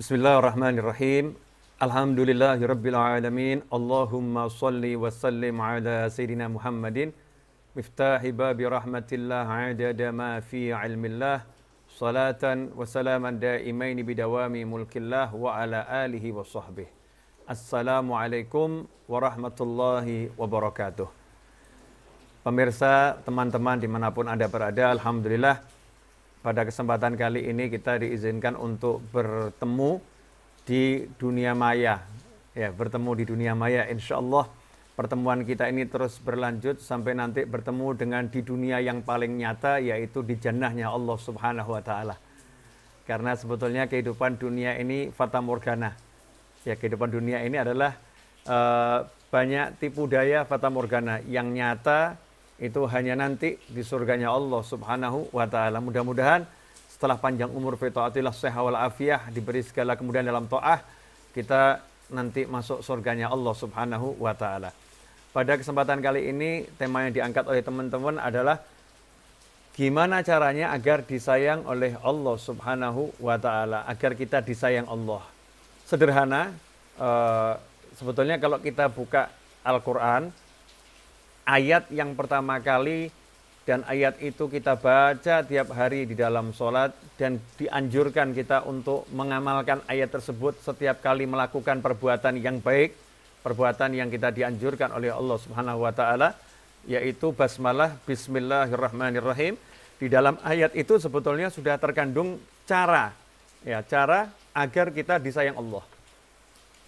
Bismillahirrahmanirrahim. Alhamdulillahirabbil Allahumma salli wa sallim ala sayyidina Muhammadin miftahi babi rahmatillah adada ma fi ilmillah salatan wa salaman daimain bidawami mulkillah wa ala alihi wa sahbihi. Assalamualaikum warahmatullahi wabarakatuh. Pemirsa, teman-teman dimanapun Anda berada, Alhamdulillah, pada kesempatan kali ini kita diizinkan untuk bertemu di dunia maya. Ya, bertemu di dunia maya. Insya Allah pertemuan kita ini terus berlanjut sampai nanti bertemu dengan di dunia yang paling nyata yaitu di jannahnya Allah Subhanahu wa taala. Karena sebetulnya kehidupan dunia ini fata morgana. Ya, kehidupan dunia ini adalah uh, banyak tipu daya fata morgana yang nyata itu hanya nanti di surganya Allah Subhanahu wa taala. Mudah-mudahan setelah panjang umur fi taatillah sehat wal afiah diberi segala kemudian dalam taah kita nanti masuk surganya Allah Subhanahu wa taala. Pada kesempatan kali ini tema yang diangkat oleh teman-teman adalah gimana caranya agar disayang oleh Allah Subhanahu wa taala, agar kita disayang Allah. Sederhana uh, sebetulnya kalau kita buka Al-Qur'an ayat yang pertama kali dan ayat itu kita baca tiap hari di dalam sholat dan dianjurkan kita untuk mengamalkan ayat tersebut setiap kali melakukan perbuatan yang baik, perbuatan yang kita dianjurkan oleh Allah Subhanahu wa taala yaitu basmalah bismillahirrahmanirrahim. Di dalam ayat itu sebetulnya sudah terkandung cara ya, cara agar kita disayang Allah.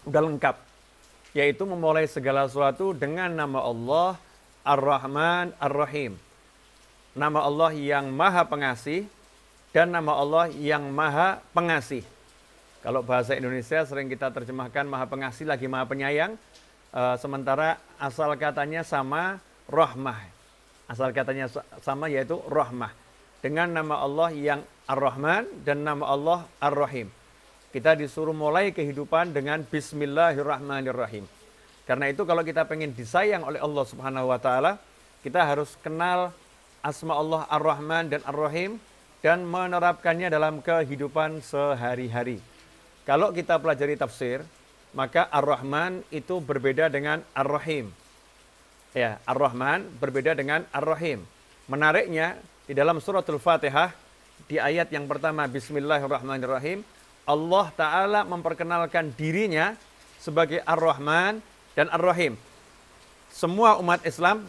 Udah lengkap. Yaitu memulai segala sesuatu dengan nama Allah, Ar-Rahman Ar-Rahim. Nama Allah yang Maha Pengasih dan nama Allah yang Maha Pengasih. Kalau bahasa Indonesia sering kita terjemahkan Maha Pengasih lagi Maha Penyayang, e, sementara asal katanya sama Rahmah. Asal katanya sama yaitu Rahmah. Dengan nama Allah yang Ar-Rahman dan nama Allah Ar-Rahim. Kita disuruh mulai kehidupan dengan Bismillahirrahmanirrahim. Karena itu kalau kita pengen disayang oleh Allah Subhanahu wa taala, kita harus kenal asma Allah Ar-Rahman dan Ar-Rahim dan menerapkannya dalam kehidupan sehari-hari. Kalau kita pelajari tafsir, maka Ar-Rahman itu berbeda dengan Ar-Rahim. Ya, Ar-Rahman berbeda dengan Ar-Rahim. Menariknya di dalam al Fatihah di ayat yang pertama Bismillahirrahmanirrahim Allah Ta'ala memperkenalkan dirinya sebagai Ar-Rahman dan Ar-Rahim. Semua umat Islam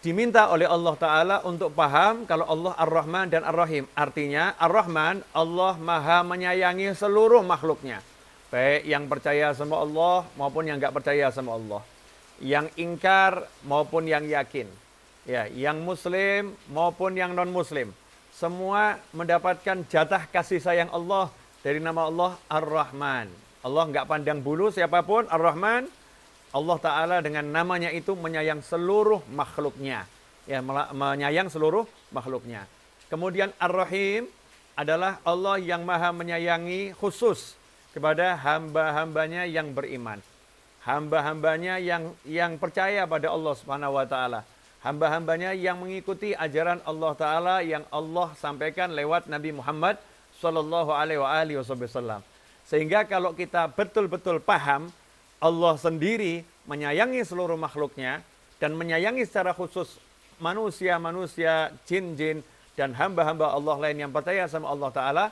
diminta oleh Allah Ta'ala untuk paham kalau Allah Ar-Rahman dan Ar-Rahim. Artinya Ar-Rahman Allah maha menyayangi seluruh makhluknya. Baik yang percaya sama Allah maupun yang nggak percaya sama Allah. Yang ingkar maupun yang yakin. Ya, yang muslim maupun yang non-muslim. Semua mendapatkan jatah kasih sayang Allah dari nama Allah Ar-Rahman. Allah nggak pandang bulu siapapun Ar-Rahman Allah Ta'ala dengan namanya itu menyayang seluruh makhluknya. Ya, menyayang seluruh makhluknya. Kemudian Ar-Rahim adalah Allah yang maha menyayangi khusus kepada hamba-hambanya yang beriman. Hamba-hambanya yang yang percaya pada Allah Subhanahu wa taala. Hamba-hambanya yang mengikuti ajaran Allah taala yang Allah sampaikan lewat Nabi Muhammad sallallahu alaihi wasallam. Sehingga kalau kita betul-betul paham Allah sendiri menyayangi seluruh makhluknya dan menyayangi secara khusus manusia-manusia, jin-jin, dan hamba-hamba Allah lain yang percaya sama Allah Ta'ala,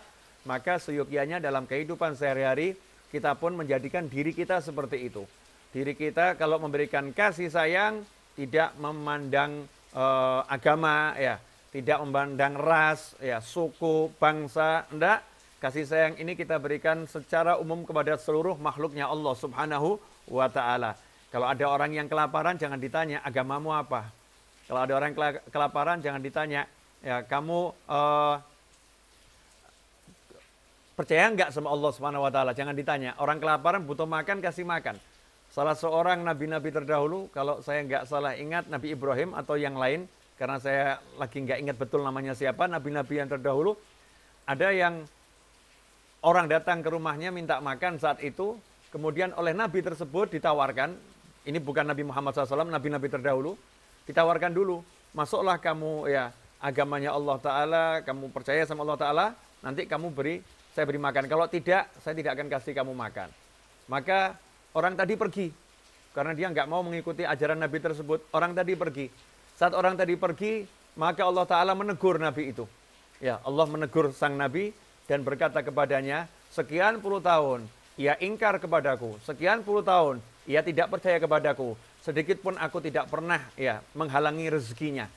maka seyogyanya dalam kehidupan sehari-hari kita pun menjadikan diri kita seperti itu. Diri kita kalau memberikan kasih sayang tidak memandang e, agama ya, tidak memandang ras ya, suku, bangsa, enggak, Kasih sayang ini kita berikan secara umum kepada seluruh makhluknya Allah subhanahu wa ta'ala. Kalau ada orang yang kelaparan jangan ditanya agamamu apa. Kalau ada orang kelaparan jangan ditanya ya kamu uh, percaya nggak sama Allah Subhanahu wa taala? Jangan ditanya. Orang kelaparan butuh makan kasih makan. Salah seorang nabi-nabi terdahulu kalau saya nggak salah ingat Nabi Ibrahim atau yang lain karena saya lagi nggak ingat betul namanya siapa nabi-nabi yang terdahulu ada yang orang datang ke rumahnya minta makan saat itu, kemudian oleh nabi tersebut ditawarkan, ini bukan Nabi Muhammad SAW, nabi-nabi terdahulu, ditawarkan dulu, masuklah kamu ya agamanya Allah Ta'ala, kamu percaya sama Allah Ta'ala, nanti kamu beri, saya beri makan. Kalau tidak, saya tidak akan kasih kamu makan. Maka orang tadi pergi, karena dia nggak mau mengikuti ajaran Nabi tersebut. Orang tadi pergi. Saat orang tadi pergi, maka Allah Ta'ala menegur Nabi itu. Ya, Allah menegur sang Nabi dan berkata kepadanya, sekian puluh tahun ia ingkar kepadaku, sekian puluh tahun ia tidak percaya kepadaku, sedikit pun aku tidak pernah ya menghalangi rezekinya.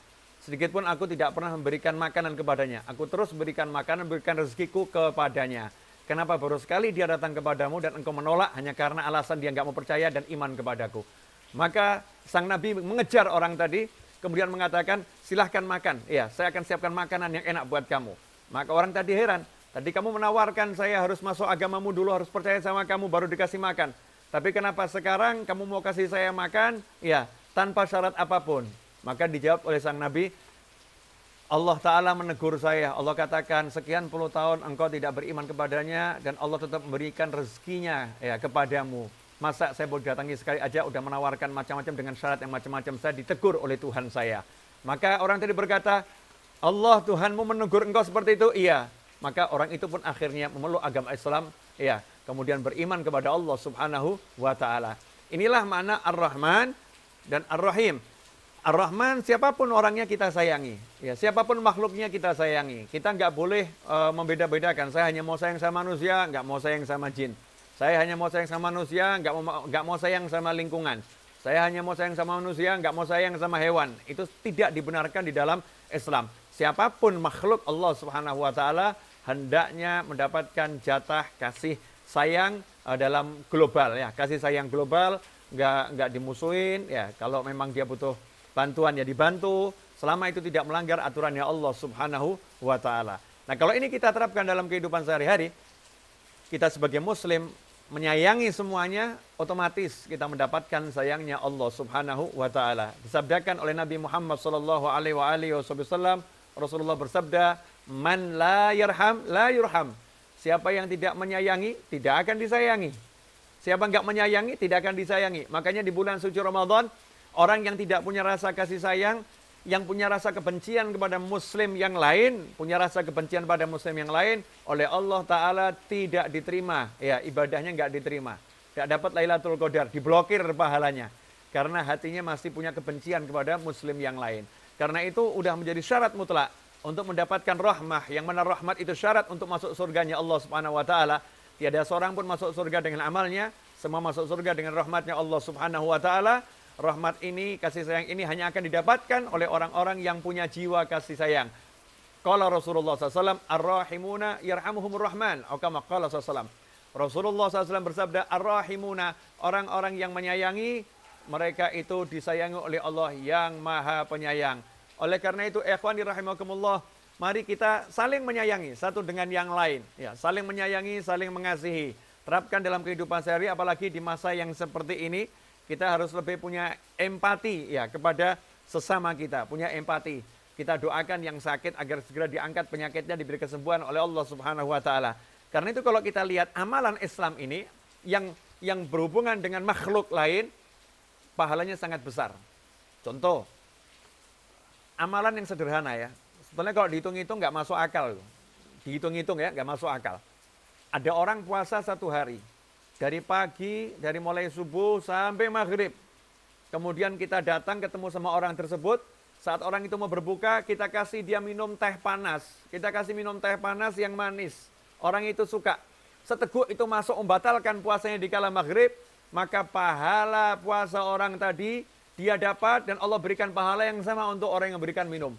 Sedikit pun aku tidak pernah memberikan makanan kepadanya. Aku terus berikan makanan, berikan rezekiku kepadanya. Kenapa baru sekali dia datang kepadamu dan engkau menolak hanya karena alasan dia nggak mau percaya dan iman kepadaku. Maka sang nabi mengejar orang tadi, kemudian mengatakan, silahkan makan. Ya, saya akan siapkan makanan yang enak buat kamu. Maka orang tadi heran, Tadi kamu menawarkan saya harus masuk agamamu dulu, harus percaya sama kamu baru dikasih makan. Tapi kenapa sekarang kamu mau kasih saya makan? Ya, tanpa syarat apapun. Maka dijawab oleh sang nabi, Allah Ta'ala menegur saya. Allah katakan, sekian puluh tahun engkau tidak beriman kepadanya dan Allah tetap memberikan rezekinya ya, kepadamu. Masa saya boleh datangi sekali aja udah menawarkan macam-macam dengan syarat yang macam-macam. Saya ditegur oleh Tuhan saya. Maka orang tadi berkata, Allah Tuhanmu menegur engkau seperti itu? Iya maka orang itu pun akhirnya memeluk agama Islam ya kemudian beriman kepada Allah Subhanahu wa taala. Inilah makna Ar-Rahman dan Ar-Rahim. Ar-Rahman siapapun orangnya kita sayangi, ya siapapun makhluknya kita sayangi. Kita nggak boleh uh, membeda-bedakan. Saya hanya mau sayang sama manusia, nggak mau sayang sama jin. Saya hanya mau sayang sama manusia, nggak mau nggak mau sayang sama lingkungan. Saya hanya mau sayang sama manusia, nggak mau sayang sama hewan. Itu tidak dibenarkan di dalam Islam. Siapapun makhluk Allah Subhanahu wa taala hendaknya mendapatkan jatah kasih sayang uh, dalam global ya. Kasih sayang global nggak nggak dimusuhin ya. Kalau memang dia butuh bantuan ya dibantu selama itu tidak melanggar aturannya Allah Subhanahu wa taala. Nah, kalau ini kita terapkan dalam kehidupan sehari-hari, kita sebagai muslim menyayangi semuanya, otomatis kita mendapatkan sayangnya Allah Subhanahu wa taala. Disabdakan oleh Nabi Muhammad sallallahu alaihi wasallam, Rasulullah bersabda, "Man la yarham la yurham." Siapa yang tidak menyayangi, tidak akan disayangi. Siapa enggak menyayangi, tidak akan disayangi. Makanya di bulan suci Ramadan, orang yang tidak punya rasa kasih sayang, yang punya rasa kebencian kepada muslim yang lain, punya rasa kebencian pada muslim yang lain, oleh Allah Ta'ala tidak diterima. Ya, ibadahnya enggak diterima. Tidak dapat Lailatul Qadar, diblokir pahalanya. Karena hatinya masih punya kebencian kepada muslim yang lain. Karena itu udah menjadi syarat mutlak untuk mendapatkan rahmah. Yang mana rahmat itu syarat untuk masuk surganya Allah Subhanahu wa taala. Tiada seorang pun masuk surga dengan amalnya, semua masuk surga dengan rahmatnya Allah Subhanahu wa taala. Rahmat ini, kasih sayang ini hanya akan didapatkan oleh orang-orang yang punya jiwa kasih sayang. Kala Rasulullah SAW, Ar-Rahimuna yarhamuhumur Rahman. Okama Kala SAW. Rasulullah SAW bersabda, Ar-Rahimuna, orang-orang yang menyayangi, mereka itu disayangi oleh Allah yang maha penyayang. Oleh karena itu, ikhwan rahimakumullah, mari kita saling menyayangi satu dengan yang lain. Ya, saling menyayangi, saling mengasihi. Terapkan dalam kehidupan sehari, apalagi di masa yang seperti ini, kita harus lebih punya empati ya kepada sesama kita, punya empati. Kita doakan yang sakit agar segera diangkat penyakitnya diberi kesembuhan oleh Allah Subhanahu wa taala. Karena itu kalau kita lihat amalan Islam ini yang yang berhubungan dengan makhluk lain pahalanya sangat besar. Contoh, amalan yang sederhana ya. Sebenarnya kalau dihitung-hitung nggak masuk akal. Dihitung-hitung ya, nggak masuk akal. Ada orang puasa satu hari. Dari pagi, dari mulai subuh sampai maghrib. Kemudian kita datang ketemu sama orang tersebut. Saat orang itu mau berbuka, kita kasih dia minum teh panas. Kita kasih minum teh panas yang manis. Orang itu suka. Seteguk itu masuk membatalkan puasanya di kala maghrib. Maka pahala puasa orang tadi dia dapat dan Allah berikan pahala yang sama untuk orang yang memberikan minum.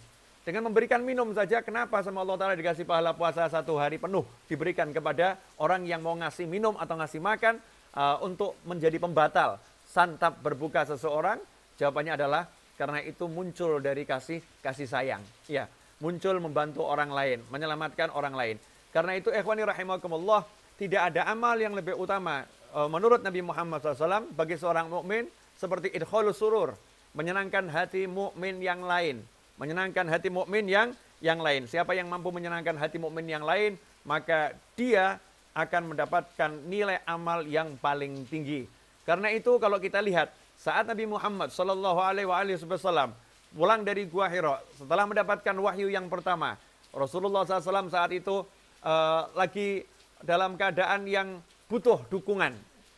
Dengan memberikan minum saja, kenapa sama Allah Ta'ala dikasih pahala puasa satu hari penuh diberikan kepada orang yang mau ngasih minum atau ngasih makan uh, untuk menjadi pembatal santap berbuka seseorang? Jawabannya adalah karena itu muncul dari kasih kasih sayang. Ya, muncul membantu orang lain, menyelamatkan orang lain. Karena itu ikhwani rahimakumullah, tidak ada amal yang lebih utama uh, menurut Nabi Muhammad SAW bagi seorang mukmin seperti idkhulus surur, menyenangkan hati mukmin yang lain, menyenangkan hati mukmin yang yang lain. Siapa yang mampu menyenangkan hati mukmin yang lain, maka dia akan mendapatkan nilai amal yang paling tinggi. Karena itu kalau kita lihat saat Nabi Muhammad Shallallahu Alaihi Wasallam pulang dari gua Hiro setelah mendapatkan wahyu yang pertama, Rasulullah SAW saat itu uh, lagi dalam keadaan yang butuh dukungan,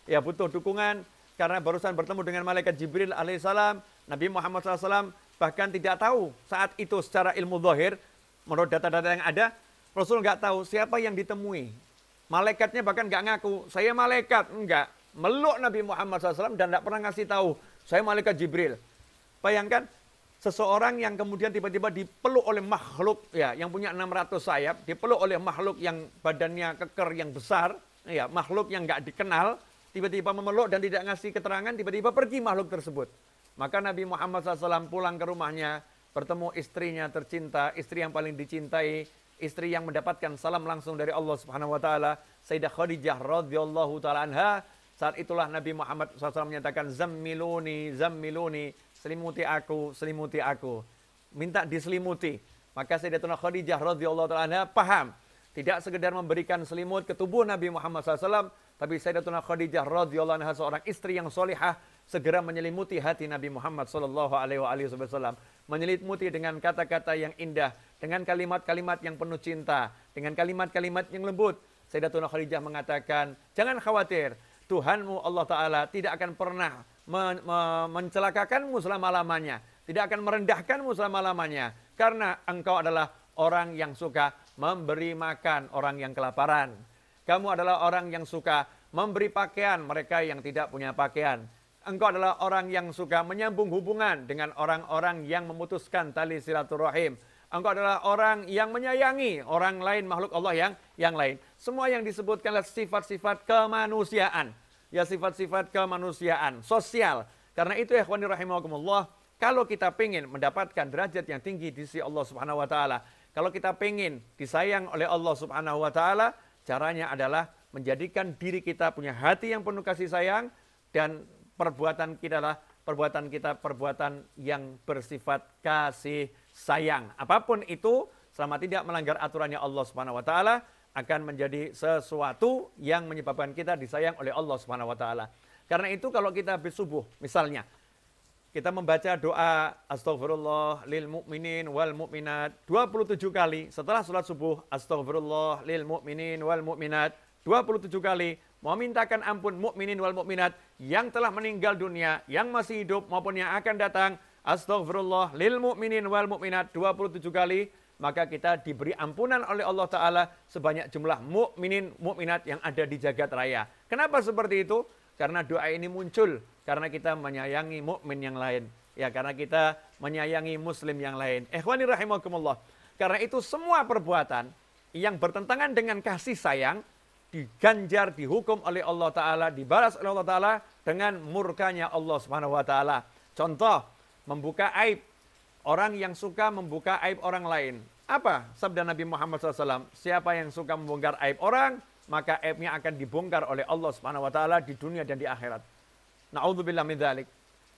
ya butuh dukungan karena barusan bertemu dengan malaikat Jibril alaihissalam, Nabi Muhammad SAW bahkan tidak tahu saat itu secara ilmu zahir, menurut data-data yang ada, Rasul nggak tahu siapa yang ditemui. Malaikatnya bahkan nggak ngaku, saya malaikat, enggak. Meluk Nabi Muhammad SAW dan nggak pernah ngasih tahu, saya malaikat Jibril. Bayangkan, seseorang yang kemudian tiba-tiba dipeluk oleh makhluk ya yang punya 600 sayap dipeluk oleh makhluk yang badannya keker yang besar ya makhluk yang nggak dikenal tiba-tiba memeluk dan tidak ngasih keterangan, tiba-tiba pergi makhluk tersebut. Maka Nabi Muhammad SAW pulang ke rumahnya, bertemu istrinya tercinta, istri yang paling dicintai, istri yang mendapatkan salam langsung dari Allah Subhanahu wa taala, Sayyidah Khadijah radhiyallahu taala anha. Saat itulah Nabi Muhammad SAW menyatakan zammiluni, zammiluni, selimuti aku, selimuti aku. Minta diselimuti. Maka Sayyidatuna Khadijah radhiyallahu taala anha paham tidak sekedar memberikan selimut ke tubuh Nabi Muhammad SAW, tapi Sayyidatuna Khadijah radhiyallahu anha seorang istri yang solihah segera menyelimuti hati Nabi Muhammad sallallahu alaihi wasallam, menyelimuti dengan kata-kata yang indah, dengan kalimat-kalimat yang penuh cinta, dengan kalimat-kalimat yang lembut. Sayyidatuna Khadijah mengatakan, "Jangan khawatir, Tuhanmu Allah taala tidak akan pernah men men mencelakakanmu selama-lamanya, tidak akan merendahkanmu selama-lamanya karena engkau adalah orang yang suka memberi makan orang yang kelaparan." Kamu adalah orang yang suka memberi pakaian mereka yang tidak punya pakaian. Engkau adalah orang yang suka menyambung hubungan dengan orang-orang yang memutuskan tali silaturahim. Engkau adalah orang yang menyayangi orang lain, makhluk Allah yang yang lain. Semua yang disebutkan adalah sifat-sifat kemanusiaan. Ya sifat-sifat kemanusiaan, sosial. Karena itu ya rahimakumullah, kalau kita ingin mendapatkan derajat yang tinggi di sisi Allah Subhanahu wa taala, kalau kita ingin disayang oleh Allah Subhanahu wa taala, Caranya adalah menjadikan diri kita punya hati yang penuh kasih sayang dan perbuatan kita adalah perbuatan kita perbuatan yang bersifat kasih sayang. Apapun itu selama tidak melanggar aturannya Allah Subhanahu wa taala akan menjadi sesuatu yang menyebabkan kita disayang oleh Allah Subhanahu wa taala. Karena itu kalau kita habis subuh misalnya kita membaca doa astagfirullah lil mu'minin wal mu'minat 27 kali. Setelah sholat subuh, astagfirullah lil mu'minin wal mu'minat 27 kali. Memintakan ampun mu'minin wal mu'minat yang telah meninggal dunia, yang masih hidup maupun yang akan datang. Astagfirullah lil mu'minin wal mu'minat 27 kali. Maka kita diberi ampunan oleh Allah Ta'ala sebanyak jumlah mukminin mukminat yang ada di jagat raya. Kenapa seperti itu? Karena doa ini muncul karena kita menyayangi mukmin yang lain. Ya, karena kita menyayangi muslim yang lain. Ikhwani rahimakumullah. Karena itu semua perbuatan yang bertentangan dengan kasih sayang diganjar, dihukum oleh Allah Ta'ala, dibalas oleh Allah Ta'ala dengan murkanya Allah Subhanahu Wa Ta'ala. Contoh, membuka aib. Orang yang suka membuka aib orang lain. Apa sabda Nabi Muhammad SAW? Siapa yang suka membongkar aib orang, maka aibnya akan dibongkar oleh Allah Subhanahu Wa Ta'ala di dunia dan di akhirat. Na'udzubillah min dzalik.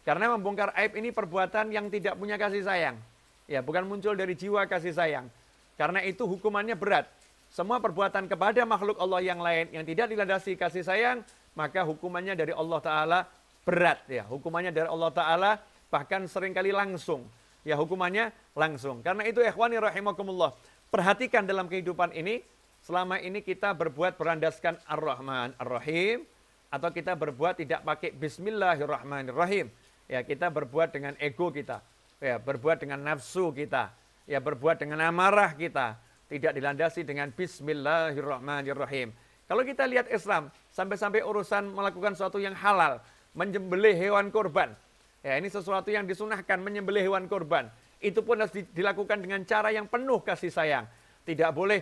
Karena membongkar aib ini perbuatan yang tidak punya kasih sayang. Ya, bukan muncul dari jiwa kasih sayang. Karena itu hukumannya berat. Semua perbuatan kepada makhluk Allah yang lain yang tidak dilandasi kasih sayang, maka hukumannya dari Allah taala berat ya. Hukumannya dari Allah taala bahkan seringkali langsung. Ya, hukumannya langsung. Karena itu ikhwani rahimakumullah, perhatikan dalam kehidupan ini selama ini kita berbuat berandaskan Ar-Rahman Ar-Rahim, atau kita berbuat tidak pakai bismillahirrahmanirrahim. Ya, kita berbuat dengan ego kita. Ya, berbuat dengan nafsu kita. Ya, berbuat dengan amarah kita. Tidak dilandasi dengan bismillahirrahmanirrahim. Kalau kita lihat Islam, sampai-sampai urusan melakukan sesuatu yang halal, menyembelih hewan kurban. Ya, ini sesuatu yang disunahkan, menyembelih hewan kurban. Itu pun harus dilakukan dengan cara yang penuh kasih sayang. Tidak boleh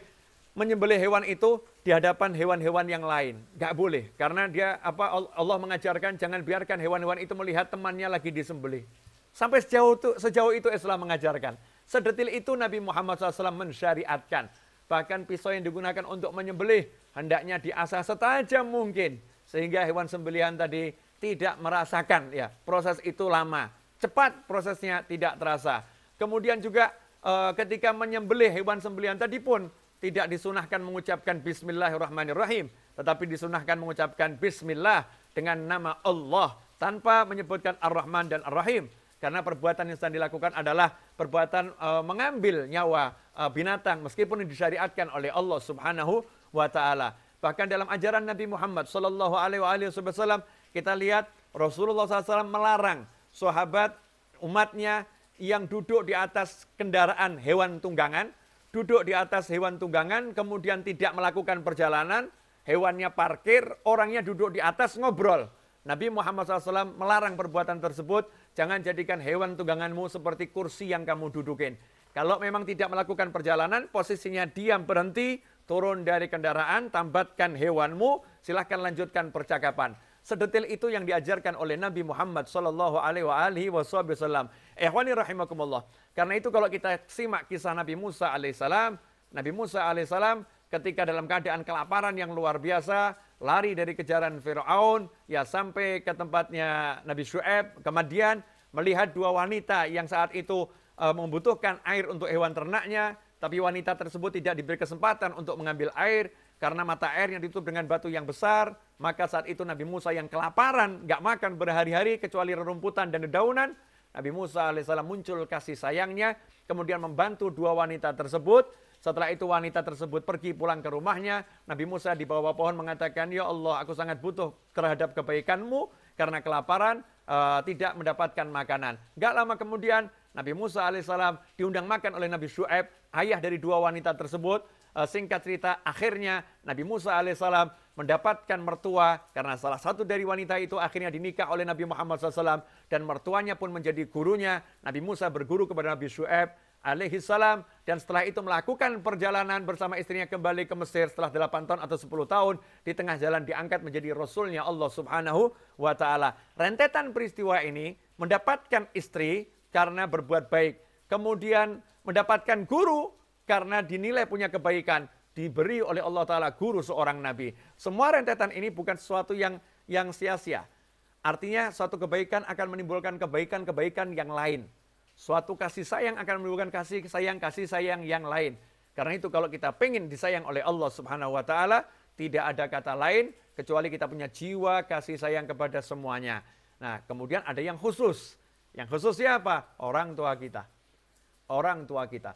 menyembelih hewan itu di hadapan hewan-hewan yang lain. Gak boleh, karena dia apa Allah mengajarkan jangan biarkan hewan-hewan itu melihat temannya lagi disembelih. Sampai sejauh itu, sejauh itu Islam mengajarkan. Sedetil itu Nabi Muhammad SAW mensyariatkan. Bahkan pisau yang digunakan untuk menyembelih hendaknya diasah setajam mungkin. Sehingga hewan sembelihan tadi tidak merasakan. ya Proses itu lama. Cepat prosesnya tidak terasa. Kemudian juga eh, ketika menyembelih hewan sembelihan tadi pun tidak disunahkan mengucapkan bismillahirrahmanirrahim, tetapi disunahkan mengucapkan bismillah dengan nama Allah tanpa menyebutkan Ar-Rahman dan Ar-Rahim. Karena perbuatan yang sedang dilakukan adalah perbuatan uh, mengambil nyawa uh, binatang meskipun disyariatkan oleh Allah Subhanahu wa taala. Bahkan dalam ajaran Nabi Muhammad saw alaihi wasallam kita lihat Rasulullah SAW melarang sahabat umatnya yang duduk di atas kendaraan hewan tunggangan duduk di atas hewan tunggangan, kemudian tidak melakukan perjalanan, hewannya parkir, orangnya duduk di atas ngobrol. Nabi Muhammad SAW melarang perbuatan tersebut. Jangan jadikan hewan tungganganmu seperti kursi yang kamu dudukin. Kalau memang tidak melakukan perjalanan, posisinya diam berhenti, turun dari kendaraan, tambatkan hewanmu, silahkan lanjutkan percakapan. Sedetil itu yang diajarkan oleh Nabi Muhammad SAW. Ehwani rahimakumullah. Karena itu kalau kita simak kisah Nabi Musa alaihissalam, Nabi Musa alaihissalam ketika dalam keadaan kelaparan yang luar biasa, lari dari kejaran Firaun, ya sampai ke tempatnya Nabi Syuaib, kemudian melihat dua wanita yang saat itu e, membutuhkan air untuk hewan ternaknya, tapi wanita tersebut tidak diberi kesempatan untuk mengambil air karena mata airnya ditutup dengan batu yang besar, maka saat itu Nabi Musa yang kelaparan, nggak makan berhari-hari kecuali rerumputan dan dedaunan, Nabi Musa alaihissalam muncul kasih sayangnya, kemudian membantu dua wanita tersebut. Setelah itu wanita tersebut pergi pulang ke rumahnya. Nabi Musa di bawah pohon mengatakan, Ya Allah, aku sangat butuh terhadap kebaikanmu karena kelaparan uh, tidak mendapatkan makanan. Gak lama kemudian Nabi Musa alaihissalam diundang makan oleh Nabi Shu'aib, ayah dari dua wanita tersebut. Uh, singkat cerita, akhirnya Nabi Musa alaihissalam mendapatkan mertua karena salah satu dari wanita itu akhirnya dinikah oleh Nabi Muhammad SAW dan mertuanya pun menjadi gurunya. Nabi Musa berguru kepada Nabi Shu'ab alaihi salam dan setelah itu melakukan perjalanan bersama istrinya kembali ke Mesir setelah 8 tahun atau 10 tahun di tengah jalan diangkat menjadi rasulnya Allah Subhanahu wa taala. Rentetan peristiwa ini mendapatkan istri karena berbuat baik, kemudian mendapatkan guru karena dinilai punya kebaikan, diberi oleh Allah Ta'ala guru seorang nabi. Semua rentetan ini bukan sesuatu yang yang sia-sia. Artinya suatu kebaikan akan menimbulkan kebaikan-kebaikan yang lain. Suatu kasih sayang akan menimbulkan kasih sayang, kasih sayang yang lain. Karena itu kalau kita pengen disayang oleh Allah Subhanahu wa taala, tidak ada kata lain kecuali kita punya jiwa kasih sayang kepada semuanya. Nah, kemudian ada yang khusus. Yang khusus siapa? Orang tua kita. Orang tua kita.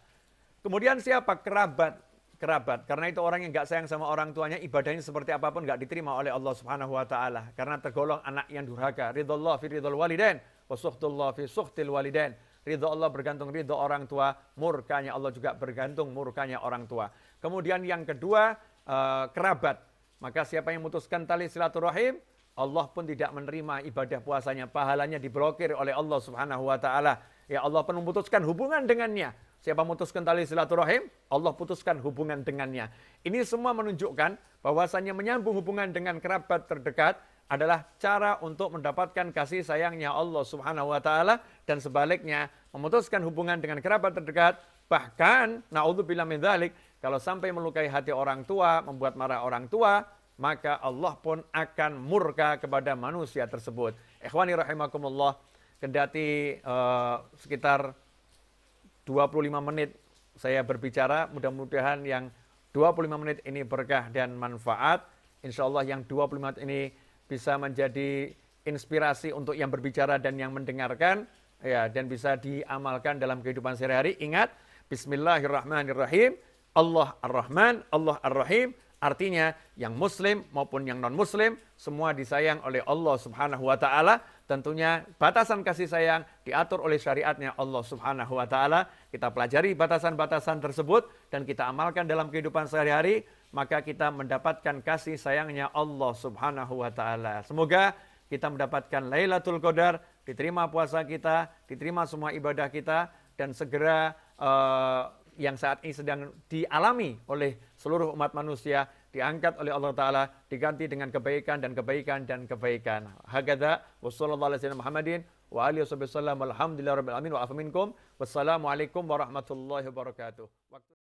Kemudian siapa? Kerabat kerabat. Karena itu orang yang nggak sayang sama orang tuanya, ibadahnya seperti apapun nggak diterima oleh Allah Subhanahu wa taala. Karena tergolong anak yang durhaka. Allah fi ridhol walidain wa sukhtullah fi sukhtil walidain. Ridho Allah bergantung ridho orang tua, murkanya Allah juga bergantung murkanya orang tua. Kemudian yang kedua, eh, kerabat. Maka siapa yang memutuskan tali silaturahim, Allah pun tidak menerima ibadah puasanya. Pahalanya diblokir oleh Allah Subhanahu wa taala. Ya Allah pun memutuskan hubungan dengannya Siapa memutuskan tali silaturahim, Allah putuskan hubungan dengannya. Ini semua menunjukkan bahwasannya menyambung hubungan dengan kerabat terdekat adalah cara untuk mendapatkan kasih sayangnya Allah Subhanahu wa taala dan sebaliknya memutuskan hubungan dengan kerabat terdekat bahkan naudzubillah min dzalik kalau sampai melukai hati orang tua, membuat marah orang tua, maka Allah pun akan murka kepada manusia tersebut. Ikhwani rahimakumullah, kendati uh, sekitar 25 menit saya berbicara, mudah-mudahan yang 25 menit ini berkah dan manfaat. Insya Allah yang 25 menit ini bisa menjadi inspirasi untuk yang berbicara dan yang mendengarkan ya dan bisa diamalkan dalam kehidupan sehari-hari. Ingat bismillahirrahmanirrahim. Allah Ar-Rahman, Allah Ar-Rahim artinya yang muslim maupun yang non muslim semua disayang oleh Allah Subhanahu wa taala tentunya batasan kasih sayang diatur oleh syariatnya Allah Subhanahu wa taala. Kita pelajari batasan-batasan tersebut dan kita amalkan dalam kehidupan sehari-hari, maka kita mendapatkan kasih sayangnya Allah Subhanahu wa taala. Semoga kita mendapatkan Lailatul Qadar, diterima puasa kita, diterima semua ibadah kita dan segera uh, yang saat ini sedang dialami oleh seluruh umat manusia diangkat oleh Allah Ta'ala, diganti dengan kebaikan dan kebaikan dan kebaikan. Hakadha, wassalamualaikum Muhammadin, wa alihi wasallam, alhamdulillah rabbil alamin, wa afaminkum, wassalamualaikum warahmatullahi wabarakatuh.